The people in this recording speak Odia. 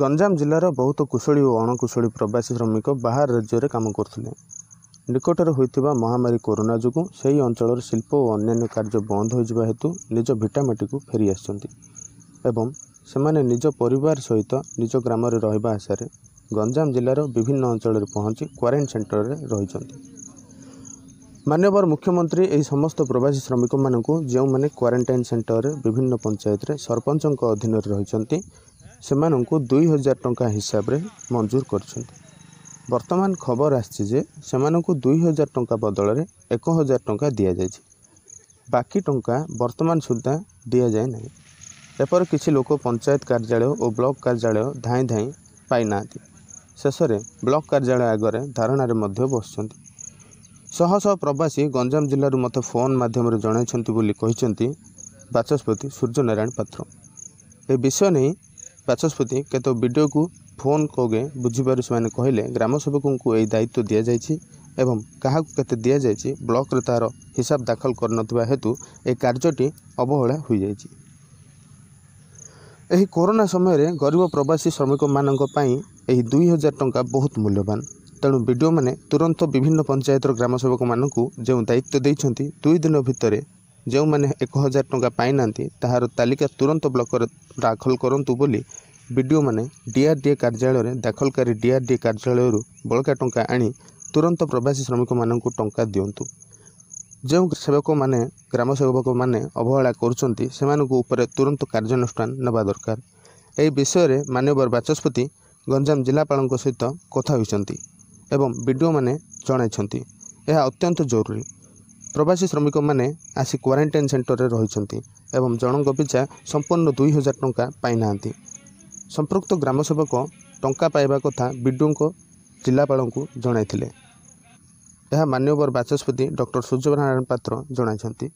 ଗଞ୍ଜାମ ଜିଲ୍ଲାର ବହୁତ କୁଶଳୀ ଓ ଅଣକୁଶଳୀ ପ୍ରବାସୀ ଶ୍ରମିକ ବାହାର ରାଜ୍ୟରେ କାମ କରୁଥିଲେ ନିକଟରେ ହୋଇଥିବା ମହାମାରୀ କରୋନା ଯୋଗୁଁ ସେହି ଅଞ୍ଚଳର ଶିଳ୍ପ ଓ ଅନ୍ୟାନ୍ୟ କାର୍ଯ୍ୟ ବନ୍ଦ ହୋଇଯିବା ହେତୁ ନିଜ ଭିଟାମାଟିକୁ ଫେରି ଆସିଛନ୍ତି ଏବଂ ସେମାନେ ନିଜ ପରିବାର ସହିତ ନିଜ ଗ୍ରାମରେ ରହିବା ଆଶାରେ ଗଞ୍ଜାମ ଜିଲ୍ଲାର ବିଭିନ୍ନ ଅଞ୍ଚଳରେ ପହଞ୍ଚି କ୍ୱାରେଣ୍ଟ ସେଣ୍ଟରରେ ରହିଛନ୍ତି ମାନ୍ୟବର ମୁଖ୍ୟମନ୍ତ୍ରୀ ଏହି ସମସ୍ତ ପ୍ରବାସୀ ଶ୍ରମିକମାନଙ୍କୁ ଯେଉଁମାନେ କ୍ୱାରେଣ୍ଟାଇନ୍ ସେଣ୍ଟରରେ ବିଭିନ୍ନ ପଞ୍ଚାୟତରେ ସରପଞ୍ଚଙ୍କ ଅଧୀନରେ ରହିଛନ୍ତି ସେମାନଙ୍କୁ ଦୁଇ ହଜାର ଟଙ୍କା ହିସାବରେ ମଞ୍ଜୁର କରିଛନ୍ତି ବର୍ତ୍ତମାନ ଖବର ଆସିଛି ଯେ ସେମାନଙ୍କୁ ଦୁଇ ହଜାର ଟଙ୍କା ବଦଳରେ ଏକ ହଜାର ଟଙ୍କା ଦିଆଯାଇଛି ବାକି ଟଙ୍କା ବର୍ତ୍ତମାନ ସୁଦ୍ଧା ଦିଆଯାଏ ନାହିଁ ଏପରି କିଛି ଲୋକ ପଞ୍ଚାୟତ କାର୍ଯ୍ୟାଳୟ ଓ ବ୍ଲକ କାର୍ଯ୍ୟାଳୟ ଧାଇଁ ଧାଇଁ ପାଇନାହାନ୍ତି ଶେଷରେ ବ୍ଲକ କାର୍ଯ୍ୟାଳୟ ଆଗରେ ଧାରଣାରେ ମଧ୍ୟ ବସୁଛନ୍ତି ଶହ ଶହ ପ୍ରବାସୀ ଗଞ୍ଜାମ ଜିଲ୍ଲାରୁ ମୋତେ ଫୋନ୍ ମାଧ୍ୟମରେ ଜଣାଇଛନ୍ତି ବୋଲି କହିଛନ୍ତି ବାଚସ୍ପତି ସୂର୍ଯ୍ୟନାରାୟଣ ପାତ୍ର ଏ ବିଷୟ ନେଇ ବାଚସ୍ପତି କେତେ ବିଡ଼ିଓକୁ ଫୋନ୍ କଗେ ବୁଝିବାରୁ ସେମାନେ କହିଲେ ଗ୍ରାମସେବକଙ୍କୁ ଏହି ଦାୟିତ୍ୱ ଦିଆଯାଇଛି ଏବଂ କାହାକୁ କେତେ ଦିଆଯାଇଛି ବ୍ଲକ୍ରେ ତାହାର ହିସାବ ଦାଖଲ କରିନଥିବା ହେତୁ ଏହି କାର୍ଯ୍ୟଟି ଅବହେଳା ହୋଇଯାଇଛି ଏହି କରୋନା ସମୟରେ ଗରିବ ପ୍ରବାସୀ ଶ୍ରମିକମାନଙ୍କ ପାଇଁ ଏହି ଦୁଇ ହଜାର ଟଙ୍କା ବହୁତ ମୂଲ୍ୟବାନ ତେଣୁ ବିଡ଼ିଓମାନେ ତୁରନ୍ତ ବିଭିନ୍ନ ପଞ୍ଚାୟତର ଗ୍ରାମସେବକମାନଙ୍କୁ ଯେଉଁ ଦାୟିତ୍ୱ ଦେଇଛନ୍ତି ଦୁଇ ଦିନ ଭିତରେ ଯେଉଁମାନେ ଏକ ହଜାର ଟଙ୍କା ପାଇନାହାନ୍ତି ତାହାର ତାଲିକା ତୁରନ୍ତ ବ୍ଲକରେ ଦାଖଲ କରନ୍ତୁ ବୋଲି ବିଡ଼ିଓମାନେ ଡିଆର୍ଡିଏ କାର୍ଯ୍ୟାଳୟରେ ଦାଖଲକାରୀ ଡିଆର୍ଡିଏ କାର୍ଯ୍ୟାଳୟରୁ ବଳକା ଟଙ୍କା ଆଣି ତୁରନ୍ତ ପ୍ରବାସୀ ଶ୍ରମିକମାନଙ୍କୁ ଟଙ୍କା ଦିଅନ୍ତୁ ଯେଉଁ ସେବକମାନେ ଗ୍ରାମ ସେବକମାନେ ଅବହେଳା କରୁଛନ୍ତି ସେମାନଙ୍କ ଉପରେ ତୁରନ୍ତ କାର୍ଯ୍ୟାନୁଷ୍ଠାନ ନେବା ଦରକାର ଏହି ବିଷୟରେ ମାନ୍ୟବର ବାଚସ୍ପତି ଗଞ୍ଜାମ ଜିଲ୍ଲାପାଳଙ୍କ ସହିତ କଥା ହୋଇଛନ୍ତି ଏବଂ ବିଡ଼ିଓମାନେ ଜଣାଇଛନ୍ତି ଏହା ଅତ୍ୟନ୍ତ ଜରୁରୀ ପ୍ରବାସୀ ଶ୍ରମିକମାନେ ଆସି କ୍ୱାରେଣ୍ଟାଇନ୍ ସେଣ୍ଟରରେ ରହିଛନ୍ତି ଏବଂ ଜଣଙ୍କ ପିଛା ସମ୍ପୂର୍ଣ୍ଣ ଦୁଇ ହଜାର ଟଙ୍କା ପାଇନାହାନ୍ତି ସମ୍ପୃକ୍ତ ଗ୍ରାମସେବକ ଟଙ୍କା ପାଇବା କଥା ବିଡ଼ୁଙ୍କ ଜିଲ୍ଲାପାଳଙ୍କୁ ଜଣାଇଥିଲେ ଏହା ମାନ୍ୟବର ବାଚସ୍ପତି ଡକ୍ଟର ସୂର୍ଯ୍ୟନାରାୟଣ ପାତ୍ର ଜଣାଇଛନ୍ତି